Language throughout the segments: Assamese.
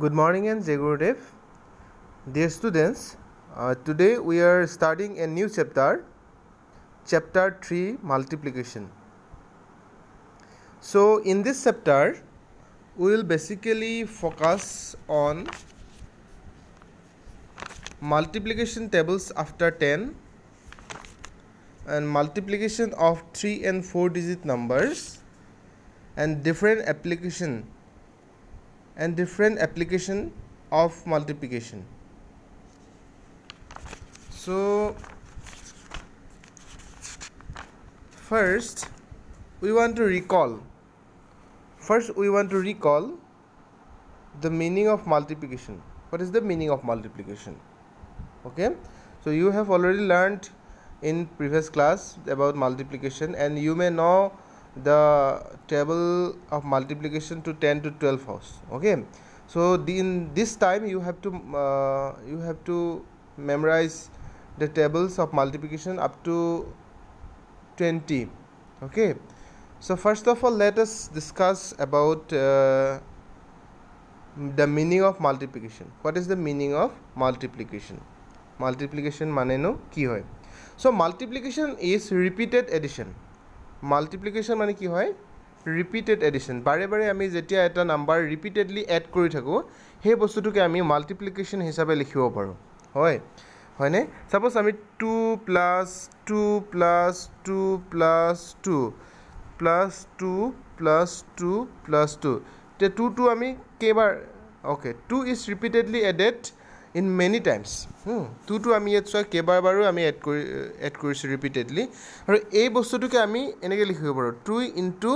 good morning and jai gurudev dear students uh, today we are starting a new chapter chapter 3 multiplication so in this chapter we will basically focus on multiplication tables after 10 and multiplication of 3 and 4 digit numbers and different application and different application of multiplication. So first we want to recall first we want to recall the meaning of multiplication what is the meaning of multiplication okay so you have already learned in previous class about multiplication and you may know the table of multiplication to 10 to 12 house okay so in this time you have to uh, you have to memorize the tables of multiplication up to 20 okay so first of all let us discuss about uh, the meaning of multiplication what is the meaning of multiplication multiplication maneno ki কি so multiplication is repeated addition multiplication মানে কি হয় ৰিপিটেড এডিশ্যন বাৰে বাৰে আমি যেতিয়া এটা নাম্বাৰ ৰিপিটেডলি এড কৰি থাকোঁ সেই বস্তুটোকে আমি মাল্টিপ্লিকেশ্যন হিচাপে লিখিব পাৰোঁ হয় হয়নে চাপ'জ আমি two plus two plus two plus two plus two plus two plus two এতিয়া টু টু আমি কেইবাৰ okay two is repeatedly added in many times টুটো আমি ইয়াত চোৱা কেইবাবাৰো আমি এড কৰি এড uh, কৰিছোঁ ৰিপিটেডলি আৰু এই বস্তুটোকে আমি এনেকৈ লিখিব পাৰোঁ টু ইন টু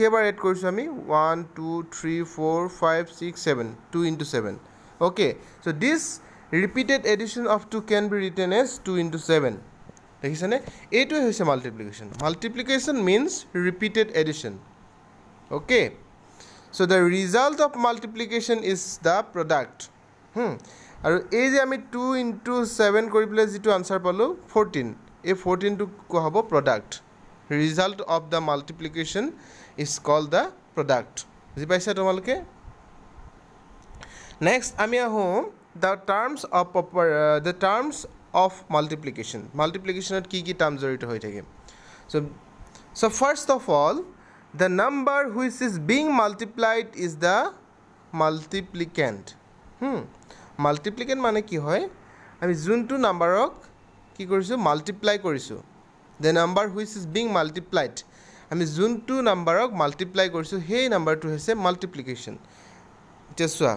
কেইবাৰ এড কৰিছোঁ আমি one two three four five six seven two into seven okay so' this repeated addition of two can be written as two into seven দেখিছেনে এইটোৱে হৈছে multiplication multiplication means repeated addition okay so' the result of multiplication is the product আৰু এই যে আমি টু ইণ্টু ছেভেন কৰি পেলাই যিটো আনচাৰ পালোঁ ফৰ্টিন এই ফৰ্টিনটোক কোৱা হ'ব product result of the multiplication is call the product বুজি পাইছা তোমালোকে নেক্সট আমি আহোঁ the terms of the terms of multiplication মাল্টিপ্লিকেশ্যনত কি কি টাৰ্ম জড়িত হৈ থাকে so' so' first of all the number which is being multiplied is the multiplicand multiplicand মানে কি হয় আমি যোনটো নাম্বাৰক কি কৰিছোঁ মাল্টিপ্লাই কৰিছোঁ the number which is being multiplied আমি যোনটো নাম্বাৰক মাল্টিপ্লাই কৰিছোঁ সেই নাম্বাৰটো হৈছে মাল্টিপ্লিকেশ্যন এতিয়া চোৱা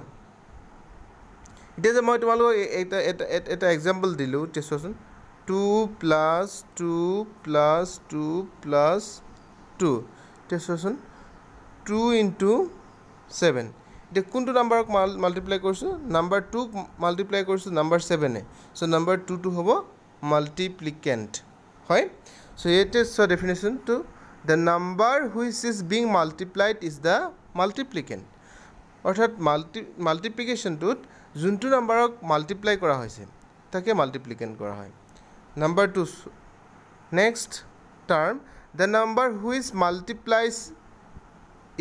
এতিয়া যে মই তোমালোকক এটা এটা এক্সাম্পল দিলোঁ এতিয়া চোৱাচোন two plus two plus two plus two এতিয়া চোৱাচোন টু ইণ্টু ছেভেন এতিয়া কোনটো নাম্বাৰক মাল মাল্টিপ্লাই কৰিছোঁ নাম্বাৰ টুক মাল্টিপ্লাই কৰিছোঁ নাম্বাৰ ছেভেনে চ' নাম্বাৰ টুটো হ'ব মাল্টিপ্লিকেণ্ট হয় চ' এইটো চ' ডেফিনেশ্যনটো the number which is being multiplied is the multiplicand অৰ্থাৎ মাল্টি মাল্টিপ্লিকেশ্যনটোত যোনটো নাম্বাৰক মাল্টিপ্লাই কৰা হৈছে তাকে মাল্টিপ্লিকেণ্ট কৰা হয় number two next term the number which multiplies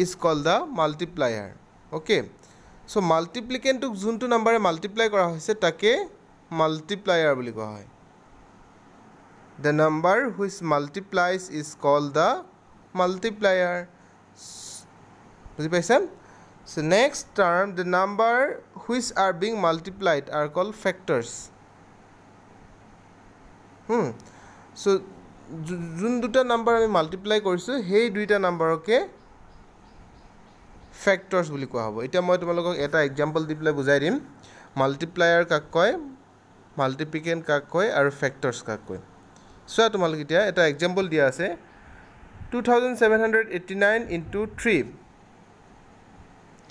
is call the multiplier okay so' মাল্টিপ্লিকেণ্টটোক যোনটো নাম্বাৰে মাল্টিপ্লাই কৰা হৈছে তাকে মাল্টিপ্লায়াৰ বুলি কোৱা হয় the number which multiplies is call the multiplier বুজি পাইছা so' next term the number which are being multiplied are call factors so' যোন দুটা নাম্বাৰ আমি মাল্টিপ্লাই কৰিছোঁ সেই দুইটা নাম্বাৰকে ফেক্টৰ্ছ বুলি কোৱা হ'ব এতিয়া মই তোমালোকক এটা এক্সাম্পল দি পেলাই বুজাই দিম মাল্টিপ্লায়াৰ কাক কয় মাল্টিপ্লিকেণ্ট কাক কয় আৰু ফেক্টৰ্ছ কাক কয় চোৱা তোমালোক এতিয়া এটা এক্সাম্পল দিয়া আছে two thousand seven hundred eighty nine into three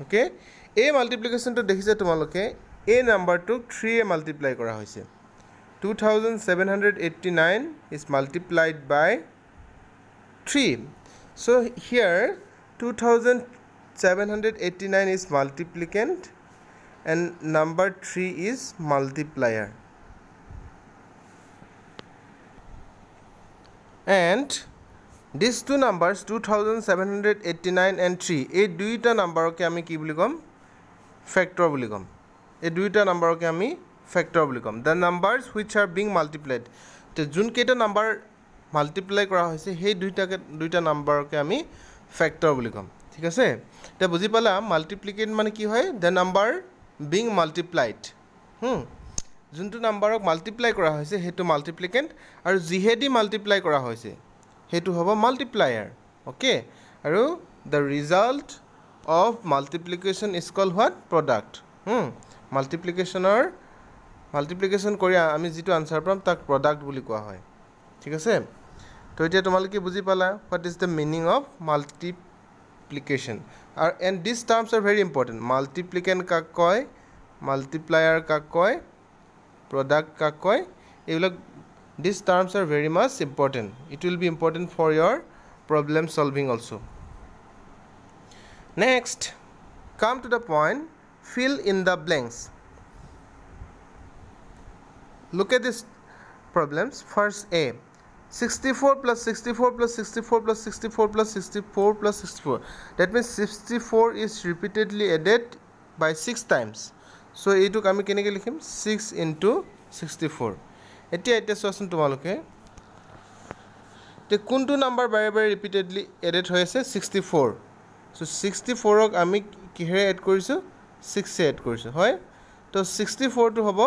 okay এই মাল্টিপ্লিকেশ্যনটো দেখিছে তোমালোকে এই নাম্বাৰটোক থ্ৰীয়ে মাল্টিপ্লাই কৰা হৈছে two thousand seven hundred eighty nine is multiplied by three so' here two thousand 789 is multiplicand and number 3 is multiplier and these two numbers 2789 and 3 a duita number ke ami ki gom factor boli gom a duita number ke ami factor boli gom the numbers which are being multiplied te jun keta number multiply kora hoise he duita ke duita number ke ami factor boli gom ঠিক আছে এতিয়া বুজি পালা মাল্টিপ্লিকেট মানে কি হয় দ্য নাম্বাৰ বিং মাল্টিপ্লাইড যোনটো নাম্বাৰক মাল্টিপ্লাই কৰা হৈছে সেইটো মাল্টিপ্লিকেণ্ট আৰু যিহেদি মাল্টিপ্লাই কৰা হৈছে সেইটো হ'ব মাল্টিপ্লায়াৰ অ'কে আৰু the result of multiplication is call what product মাল্টিপ্লিকেশ্যনৰ মাল্টিপ্লিকেশ্যন কৰি আমি যিটো আনচাৰ পাম তাক প্ৰডাক্ট বুলি কোৱা হয় ঠিক আছে তো এতিয়া তোমালোকে বুজি পালা what is the meaning of মাল্টিপ multiplication and these terms are very important multiplicand koi multiplier koi product koi these terms are very much important it will be important for your problem solving also next come to the point fill in the blanks look at this problems first a sixty four plus sixty four plus sixty four plus sixty four plus sixty four plus sixty four that means sixty four is repeatedly added by six times so' এইটোক আমি কেনেকৈ লিখিম ছিক্স ইনটু ছিক্সটি ফ'ৰ এতিয়া এতিয়া চোৱাচোন তোমালোকে এতিয়া কোনটো নাম্বাৰ বাৰে বাৰে ৰিপিটেডলি এডেড হৈ আছে ছিক্সটি ফ'ৰ ছ' ছিক্সটি ফ'ৰক আমি কিহেৰে এড কৰিছোঁ ছিক্সে এড কৰিছোঁ হয় ত' ছিক্সটি ফ'ৰটো হ'ব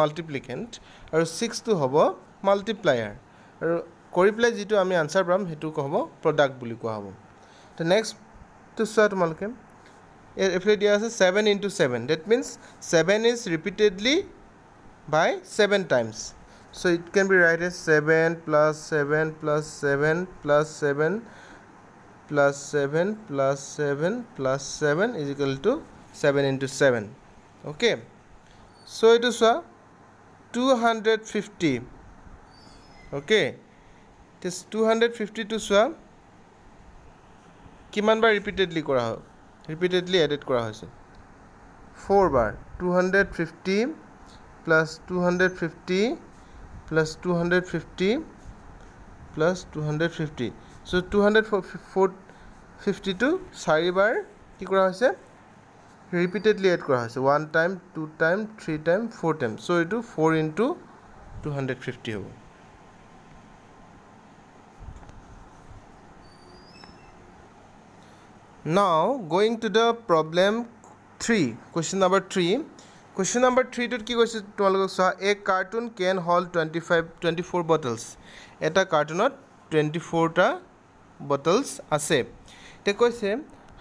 মাল্টিপ্লিকেণ্ট আৰু ছিক্সটো হ'ব মাল্টিপ্লায়াৰ আৰু কৰি পেলাই যিটো আমি আনচাৰ পাম সেইটো হ'ব প্ৰডাক্ট বুলি কোৱা হ'ব তো নেক্সটটো চোৱা তোমালোকে এইফালে দিয়া আছে seven into seven that means seven is repeatedly by seven times so' it can be write a seven plus seven plus seven plus seven plus seven plus seven plus seven plus seven is equal to seven into seven okay so' এইটো চোৱা টু হাণ্ড্ৰেড ফিফটি ওকে এতিয়া টু হাণ্ড্ৰেড ফিফটিটো চোৱা কিমানবাৰ ৰিপিটেডলি কৰা হয় ৰিপিটেডলি এডিট কৰা হৈছে ফ'ৰ বাৰ two hundred fifty plus two hundred fifty plus two hundred fifty plus two hundred fifty so' two hundred four ফিফটিটো চাৰিবাৰ কি কৰা হৈছে ৰিপিটেডলি এড কৰা হৈছে one time two time three time four time so' এইটো four into two hundred fifty হ'ব now going to the problem three question number three question number থ্ৰীটোত কি কৈছে তোমালোকক চোৱা a carton can hold twenty five twenty four bottles এটা কাৰ্টুনত টুৱেণ্টি ফ'ৰটা বটলছ আছে এতিয়া কৈছে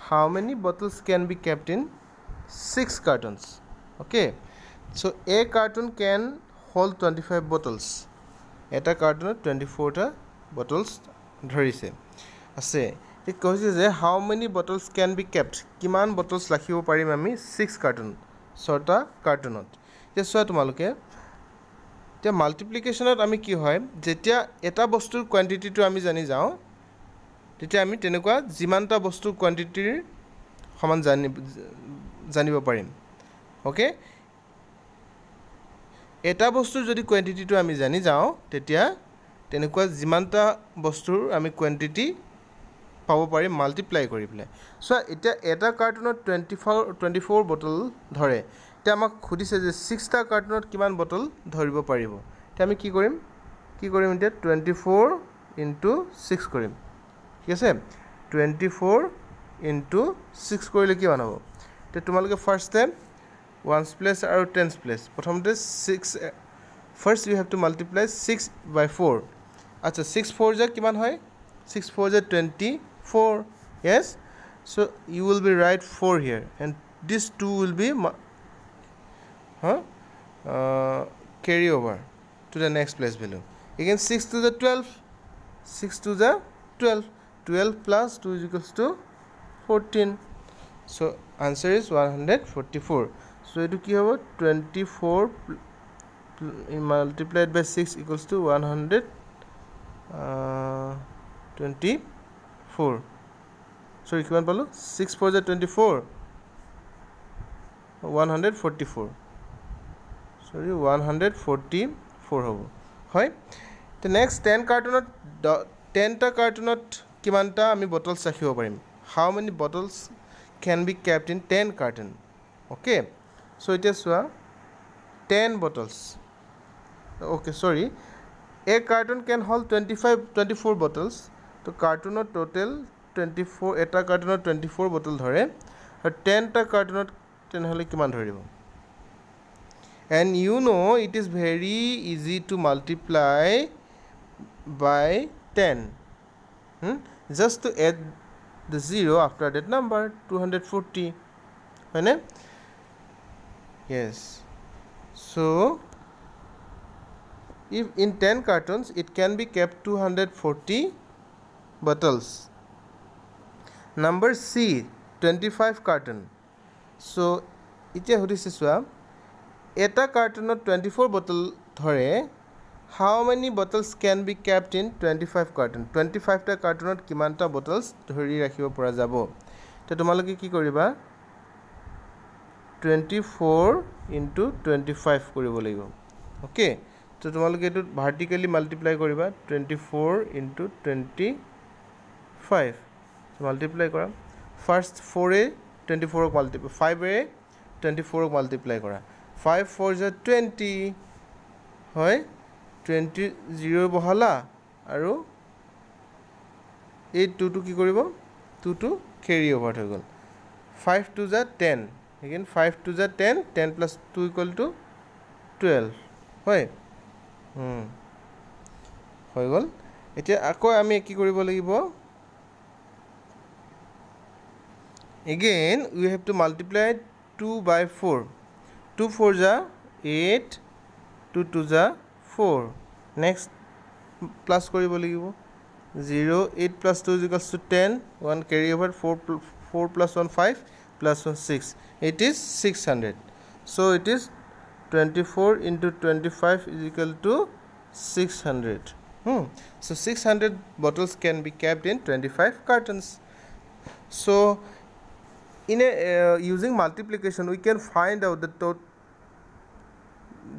how many bottles can be kept in six cartons okay so' a carton can hold twenty five bottles এটা কাৰ্টুনত টুৱেণ্টি ফ'ৰটা বটলছ ধৰিছে আছে ঠিক কৈছে যে how many bottles can be kept কিমান বটলছ ৰাখিব পাৰিম আমি ছিক্স কাৰ্টুন ছটা কাৰ্টুনত এতিয়া চোৱা তোমালোকে এতিয়া মাল্টিপ্লিকেশ্যনত আমি কি হয় যেতিয়া এটা বস্তুৰ কুৱান্টিটিটো আমি জানি যাওঁ তেতিয়া আমি তেনেকুৱা যিমানটা বস্তুৰ কুৱান্টিটিৰ সমান জানি জানিব পাৰিম অ'কে এটা বস্তুৰ যদি কোৱাণ্টিটিটো আমি জানি যাওঁ তেতিয়া তেনেকুৱা যিমানটা বস্তুৰ আমি কোৱাণ্টিটি পাব পাৰি মাল্টিপ্লাই কৰি পেলাই চোৱা এতিয়া এটা কাৰ্টুনত twenty four twenty four bottle ধৰে এতিয়া আমাক সুধিছে যে ছিক্সটা কাৰ্টুনত কিমান বটল ধৰিব পাৰিব এতিয়া আমি কি কৰিম কি কৰিম এতিয়া টুৱেণ্টি ফ'ৰ ইণ্টু ছিক্স কৰিম ঠিক আছে টুৱেণ্টি ফ'ৰ ইণ্টু ছিক্স কৰিলে কিমান হ'ব এতিয়া তোমালোকে ফাৰ্ষ্টে ওৱানছ প্লেচ আৰু টেনছ প্লেচ প্ৰথমতে six first you have to multiply six by four আচ্ছা ছিক্স ফ'ৰ যে কিমান হয় ছিক্স ফ'ৰ যে twenty 4 yes so you will be right 4 here and this 2 will be huh, uh, carry over to the next place value again 6 to the 12 6 to the 12 12 plus 2 is equals to 14 so answer is 144 so it কি হ'ব 24 multiplied by 6 equals to one hundred uh, twenty. uh, four sorry কিমান পালোঁ ছিক্স ফ'ৰ জেড twenty four one hundred forty four sorry one hundred forty four হ'ব হয় তো নেক্সট টেন কাৰ্টুনত টেনটা কাৰ্টুনত কিমানটা আমি বটলছ ৰাখিব পাৰিম how many bottles can be kept in ten carton okay so' এতিয়া চোৱা টেন বটলছ অ'কে চৰি এ carton can hold twenty five twenty four bottles তো কাৰ্টুনত ট'টেল টুৱেণ্টি ফ'ৰ এটা কাৰ্টুনত টুৱেণ্টি ফ'ৰ বটল ধৰে আৰু টেনটা কাৰ্টুনত তেনেহ'লে কিমান ধৰিব and you know' it is very easy to multiply by ten just to add the zero' after that number two hundred forty হয়নে yes So, if in 10 cartons, it can be kept 240 bottles number c 25 carton so itya hudisiswa eta carton of 24 bottle thore how many bottles can be kept in 25 carton 25 ta carton of kimanta bottles thori rakhibo pora jabo te tumaloke ki koriba 24 into 25 koribo laibo okay তো তোমালোকে এইটো ভাৰ্টিকেলি মাল্টিপ্লাই কৰিবা twenty four into twenty five multiply কৰা ফাৰ্ষ্ট ফ'ৰ এ টুৱেণ্টি ফ'ৰক মাল্টিপ্লাই ফাইভ এ টুৱেণ্টি ফ'ৰক মাল্টিপ্লাই কৰা ফাইভ ফ'ৰ জ টুৱেণ্টি হয় টুৱেণ্টি জিৰ' বহালা আৰু এই টুটো কি কৰিব টুটো কেৰি অভাৰ হৈ গ'ল ফাইভ টু জা টেন সেইখিনি ফাইভ টু জা ten ten plus two equal to twelve হয় হৈ গ'ল এতিয়া আকৌ আমি কি কৰিব লাগিব again we have to multiply 2 by 4 2 4 is 8 2 2 is 4 next plus কৰিব লাগিব 0 8 plus 2 is equals to 10 1 carry over 4 4 plus 1 5 plus 1 6 it is 600 so it is 24 into 25 is equal to 600 hmm. so 600 bottles can be kept in 25 cartons so in a uh, using multiplication we can find out the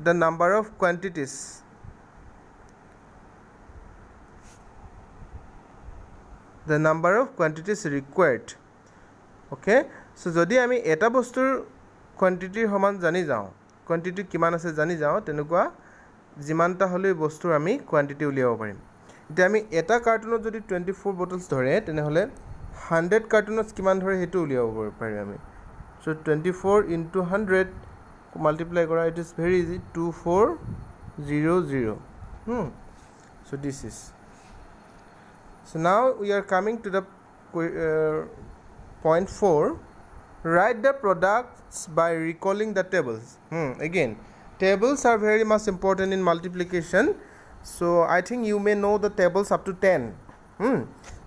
the number of quantities the number of quantities required okay so jodi ami eta bostur quantity homan jani jao quantity kiman ase jani jao tenuwa jiman ta hole bostur ami quantity uliabo parim eta ami eta carton jodi 24 bottles dhore tene hole 100 cartoons kiman dhore hetu uliabo pari ami so 24 into 100 multiply kora it is very easy 2400 hmm so this is so now we are coming to the uh, 4 write the products by recalling the tables hmm again tables are very much important in multiplication so i think you may know the tables up to 10 hmm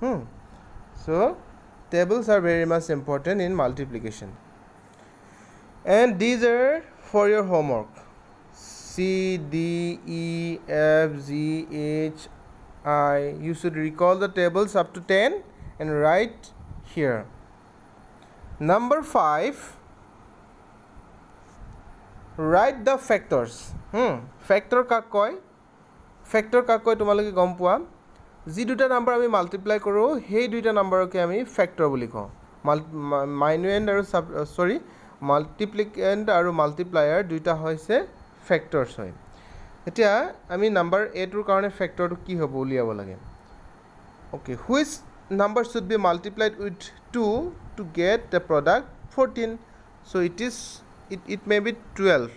hmm. so tables are very much important in multiplication and these are for your homework C, D, E, F, Z, H, I. you should recall the tables up to 10 and write here number 5 write the factors hmm factor ka koi? Factor ka koi তোমালোকে gompuam? যি দুটা নাম্বাৰ আমি মাল্টিপ্লাই কৰোঁ সেই দুইটা নাম্বাৰকে আমি ফেক্টৰ বুলি কওঁ মাল্টি মাইনুৱেণ্ড আৰু চাব চৰি মাল্টিপ্লিকেণ্ড আৰু মাল্টিপ্লায়াৰ দুইটা হৈছে ফেক্টৰ্ছ হয় এতিয়া আমি নাম্বাৰ এটোৰ কাৰণে ফেক্টৰটো কি হ'ব উলিয়াব লাগে okay which number should be multiplied with two to get the product fourteen so' it is it it may be twelve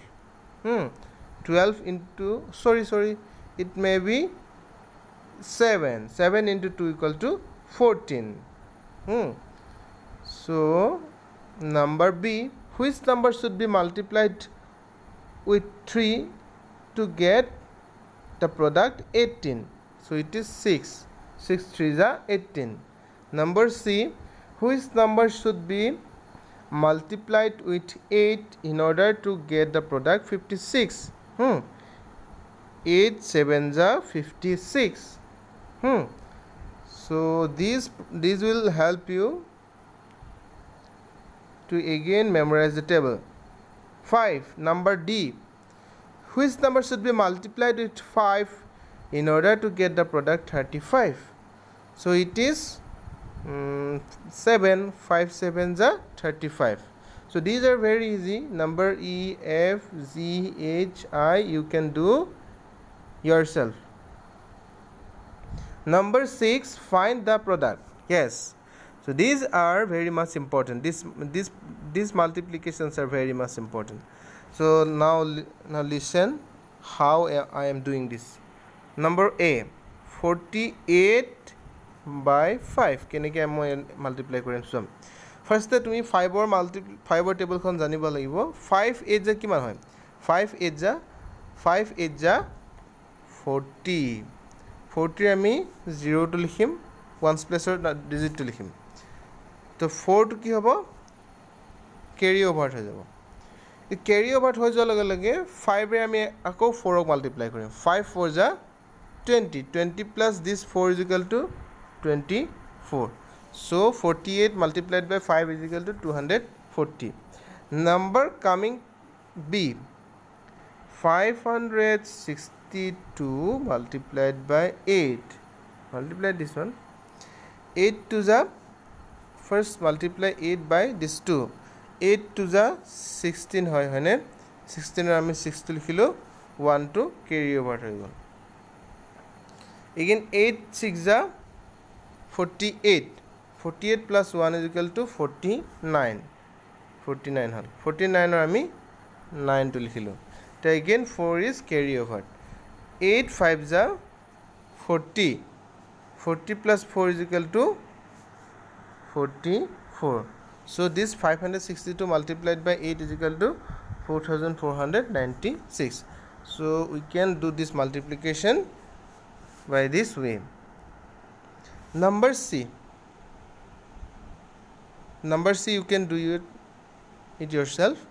twelve into sorry sorry it may be 7 7 into 2 equal to 14 hmm. so number b which number should be multiplied with 3 to get the product 18 so it is 6 6 3 is 18 number c which number should be multiplied with 8 in order to get the product 56 hmm 8 7 is 56 hmm so these these will help you to again memorize the table 5 number d which number should be multiplied with 5 in order to get the product 35 so it is um, 7 5 7 are 35 so these are very easy number E, F, Z, H, I. you can do yourself number 6 find the product yes so these are very much important this this these multiplications are very much important so now now listen how i am doing this number a 48 by 5 can i multiply kore sum first that we 5 or multiple 5 or table khon janibo laibo 5 8 ja kiman hoy 5 8 ja 5 8 ja 40 ফৰ্টিৰ আমি জিৰ'টো লিখিম ওৱানছ প্লেছৰ ডিজিটটো লিখিম তো ফ'ৰটো কি হ'ব কেৰি অভাৰ্ট হৈ যাব কেৰি অভাৰ্ট হৈ যোৱাৰ লগে লগে ফাইভে আমি আকৌ ফ'ৰক মাল্টিপ্লাই কৰিম ফাইভ ফ'ৰ যা twenty twenty plus this four is equal to twenty four so' forty eight multiplied by five is equal to two hundred forty number coming be five hundred six two multiplied by eight multiplied this one eight two যা first multiply eight by this two eight two যা ছিক্সটিন হয় হয়নে ছিক্সটিনৰ আমি ছিক্সটো লিখিলোঁ ওৱানটো কেৰি অভাৰ হৈ গ'ল এগেইন এইট ছিক্স যা forty eight forty eight plus one is equal to forty nine forty nine হ'ল ফৰ্টি নাইনৰ আমি নাইনটো লিখিলোঁ এতিয়া again four is carry over 8 5s are 40 40 plus 4 is equal to 44 so this 562 multiplied by 8 is equal to 4496 so we can do this multiplication by this way number c number c you can do it, it yourself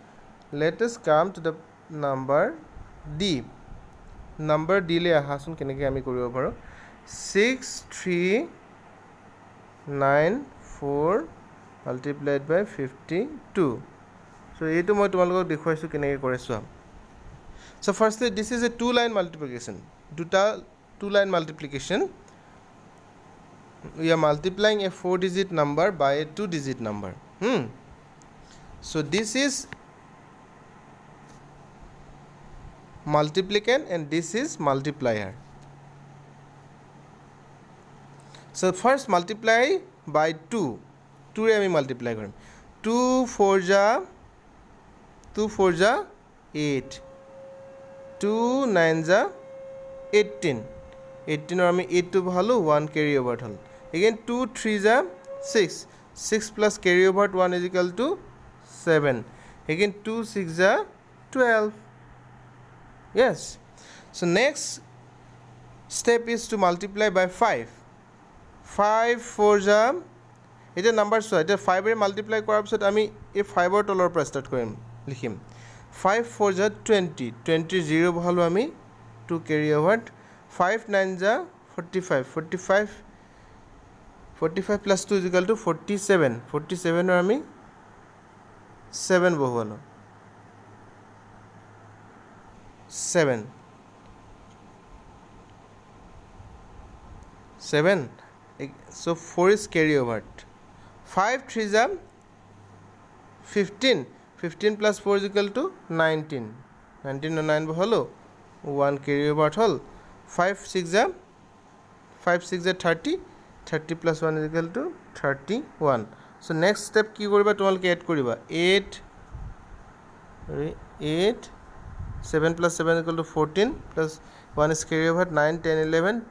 let us come to the number d number দিলে আহাচোন কেনেকৈ আমি কৰিব পাৰোঁ six three nine four multiplied by fifty two so' এইটো মই তোমালোকক দেখুৱাইছোঁ কেনেকৈ কৰে চোৱা চ' ফাৰ্ষ্টে this is a two line multiplication দুটা two line multiplication we are multiplying a four digit number by a two digit number so' this is multiplicand and this is multiplier so first multiply by 2 2 re ami multiply korim 2 4 ja 2 4 ja 8 2 9 ja 18 18 or ami 8 to bhalo 1 carry over hol again 2 3 ja 6 6 plus carry over 1 is equal to 7 again 2 6 ja 12 yes so next step is to multiply by 5 5 for jam it is number so it is 5 re multiply kora bisot ami e 5 or tolor pra start korim likhim 5 4 jam 20 20 0 bhalo ami to carry over 5 9 jam 45 45 45 plus 2 is equal to 47 47 or ami 7 bohalo 7 7 so 4 is carry over 5 3s 15 15 plus 4 is equal to 19 19 or 9 hello, 1 carry over হল 5 6 5 6 30 30 plus 1 is equal to 31 so next step কি কৰিবা তোমালোকে এড কৰিবা 8 8 7 plus 7 equal to 14 plus 1 is carry over 9 10 11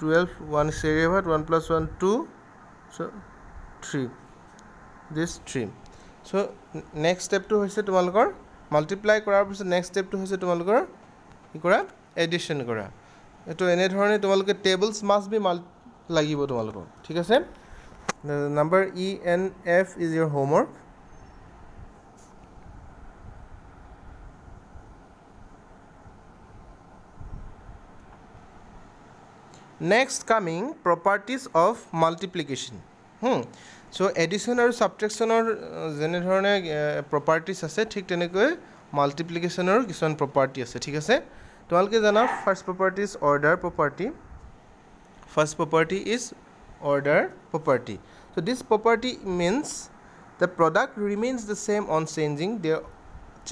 12 1 is carry over 1 plus 1 2 so 3 this 3 so next step to is to multiply next step to is to addition kora to ene dhorone tumaloke tables must be lagibo tumaloko thik ase number e n f is your homework next coming properties of multiplication so' addition আৰু ছাবট্ৰেকশ্যনৰ যেনেধৰণে প্ৰপাৰ্টিজ আছে ঠিক তেনেকৈ মাল্টিপ্লিকেশ্যনৰ কিছুমান প্ৰপাৰ্টি আছে ঠিক আছে তোমালোকে জানা first properties order property first property is order property so' this property means the product remains the same on changing the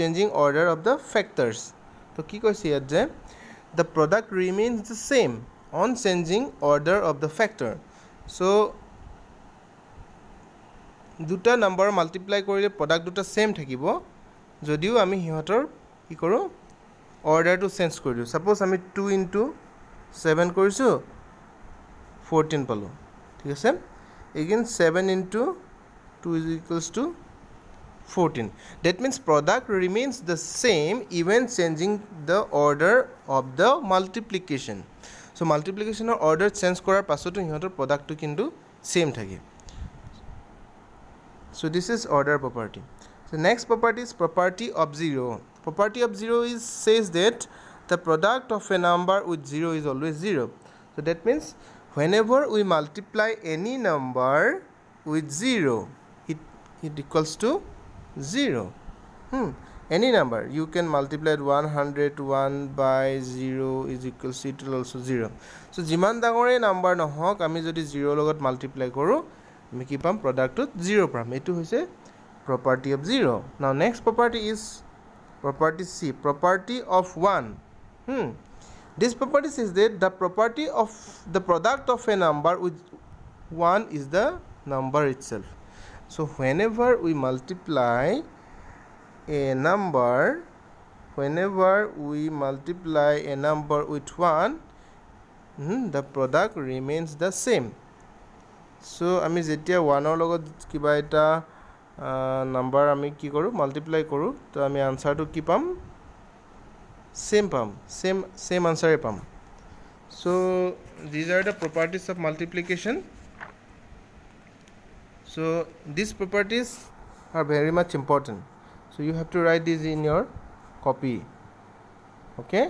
changing order of the factors ত' কি কৈছে ইয়াত যে the product remains the same on changing order of the factor. So duta number multiply korile product duta same thakibo. Jodiyo ami hiyotor ki koru order to change koru. Suppose ami 2 into 7 korisu 14 palu. ঠিক আছে again seven into two is equals to fourteen that means product remains the same even changing the order of the multiplication so' মাল্টিপ্লিকেশ্যনৰ অৰ্ডাৰ চেঞ্জ কৰাৰ পাছতো সিহঁতৰ প্ৰডাক্টটো কিন্তু ছেইম থাকে so' this is order property so' next property is property of zero' property of zero' is says that the product of a number with zero' is always zero' so' that means whenever we multiply any number with zero' it it equals to zero' any number you can multiply 101 by 0 is equal to it will also 0 so jiman dangore number no hok ami jodi 0 logot multiply koru ami ki pam product to 0 pam etu hoise property of 0 now next property is property c property of 1 hmm this property says that the property of the product of a number with 1 is the number itself so whenever we multiply a number whenever we multiply a number with 1 mm, the product remains the same so ami jetia 1 or logot kiba eta uh, number ami ki koru multiply koru to ami answer to ki pam same pam same same answer e pam so these are the properties of multiplication so these properties are very much important so you have to write this in your copy okay